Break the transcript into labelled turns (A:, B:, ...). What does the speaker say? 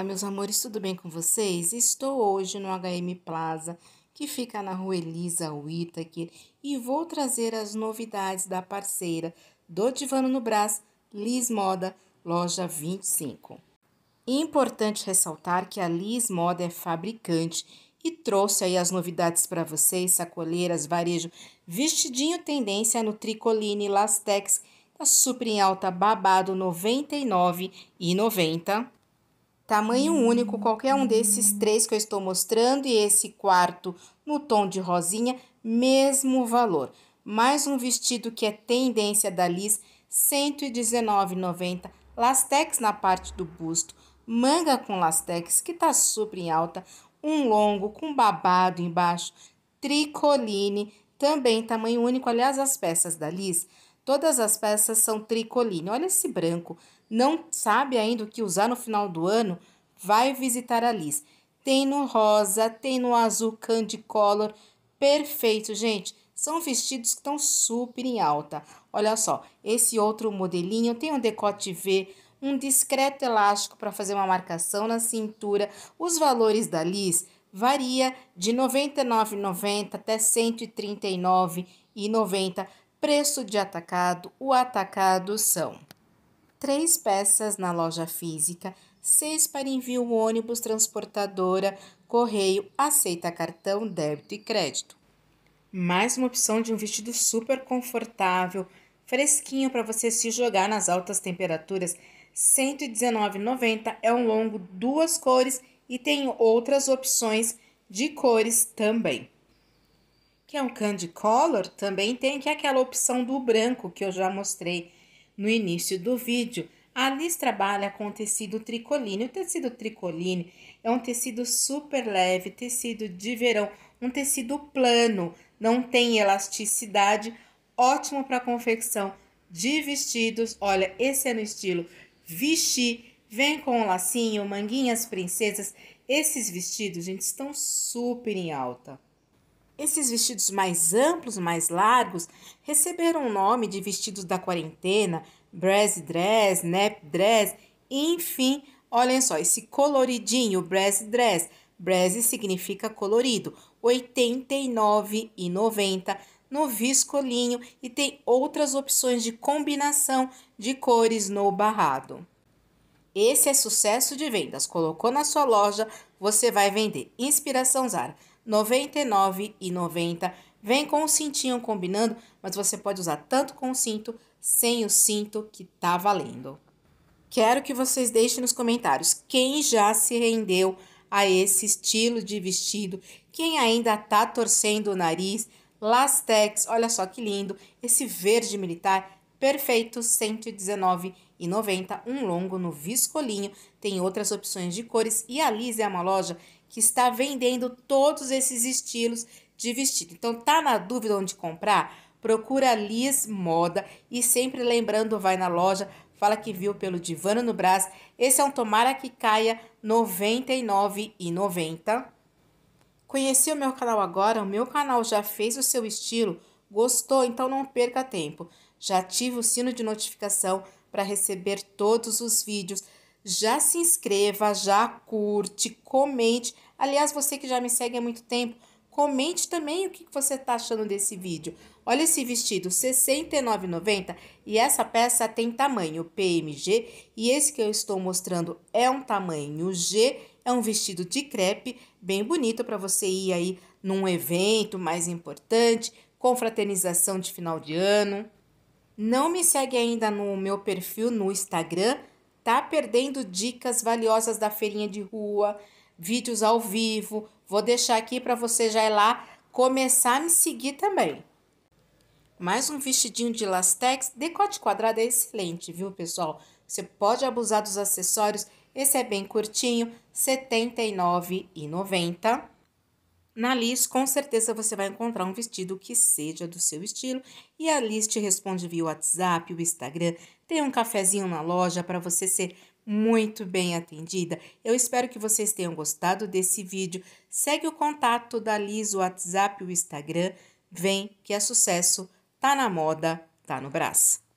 A: Olá, ah, meus amores, tudo bem com vocês? Estou hoje no HM Plaza, que fica na rua Elisa Whittaker, e vou trazer as novidades da parceira do Divano no Brás, Liz Moda, loja 25. Importante ressaltar que a Liz Moda é fabricante e trouxe aí as novidades para vocês, sacoleiras, varejo, vestidinho tendência no Tricoline Lastex, tá super em alta, babado R$ 99,90 Tamanho único, qualquer um desses três que eu estou mostrando e esse quarto no tom de rosinha, mesmo valor. Mais um vestido que é tendência da Liz, R$ 119,90. Lastex na parte do busto, manga com lastex que tá super em alta, um longo com babado embaixo, tricoline, também tamanho único. Aliás, as peças da Liz Todas as peças são tricoline. Olha esse branco. Não sabe ainda o que usar no final do ano? Vai visitar a Liz. Tem no rosa, tem no azul candy color. Perfeito, gente. São vestidos que estão super em alta. Olha só, esse outro modelinho tem um decote V, um discreto elástico para fazer uma marcação na cintura. Os valores da Liz varia de R$ 99,90 até R$ 139,90. Preço de atacado: o atacado são três peças na loja física, seis para envio ônibus, transportadora, correio, aceita cartão, débito e crédito. Mais uma opção de um vestido super confortável, fresquinho para você se jogar nas altas temperaturas. R$ 119,90 é um longo, duas cores e tem outras opções de cores também que é um candy color, também tem que é aquela opção do branco que eu já mostrei no início do vídeo. A Liz trabalha com tecido tricoline. O tecido tricoline é um tecido super leve, tecido de verão, um tecido plano, não tem elasticidade, ótimo para confecção de vestidos. Olha, esse é no estilo Vichy, vem com lacinho, manguinhas princesas. Esses vestidos, gente, estão super em alta. Esses vestidos mais amplos, mais largos, receberam o nome de vestidos da quarentena, brass dress, nap dress, enfim, olhem só, esse coloridinho brass dress. Brass significa colorido, R$ 89,90 no viscolinho e tem outras opções de combinação de cores no barrado. Esse é sucesso de vendas. Colocou na sua loja, você vai vender. Inspiração Zara e 99,90. Vem com o cintinho combinando, mas você pode usar tanto com o cinto, sem o cinto, que tá valendo. Quero que vocês deixem nos comentários quem já se rendeu a esse estilo de vestido, quem ainda tá torcendo o nariz, Lastex, olha só que lindo, esse verde militar, perfeito, e 119,90, um longo no viscolinho, tem outras opções de cores e a Liz é uma loja que está vendendo todos esses estilos de vestido. Então, tá na dúvida onde comprar? Procura Liz Moda e sempre lembrando, vai na loja, fala que viu pelo Divano no Brás. Esse é um tomara que caia R$ 99,90. Conheceu o meu canal agora? O meu canal já fez o seu estilo? Gostou? Então não perca tempo. Já ative o sino de notificação para receber todos os vídeos já se inscreva, já curte, comente. Aliás, você que já me segue há muito tempo, comente também o que você está achando desse vídeo. Olha esse vestido, R$ 69,90 e essa peça tem tamanho PMG e esse que eu estou mostrando é um tamanho G, é um vestido de crepe bem bonito para você ir aí num evento mais importante, confraternização de final de ano. Não me segue ainda no meu perfil no Instagram, Tá perdendo dicas valiosas da feirinha de rua, vídeos ao vivo. Vou deixar aqui para você já ir lá começar a me seguir também. Mais um vestidinho de lastex, decote quadrado é excelente, viu, pessoal? Você pode abusar dos acessórios. Esse é bem curtinho, R$ 79,90. Na Liz, com certeza você vai encontrar um vestido que seja do seu estilo e a Liz te responde via WhatsApp, o Instagram. Tem um cafezinho na loja para você ser muito bem atendida. Eu espero que vocês tenham gostado desse vídeo. Segue o contato da Liz, o WhatsApp, o Instagram. Vem que é sucesso, tá na moda, tá no braço.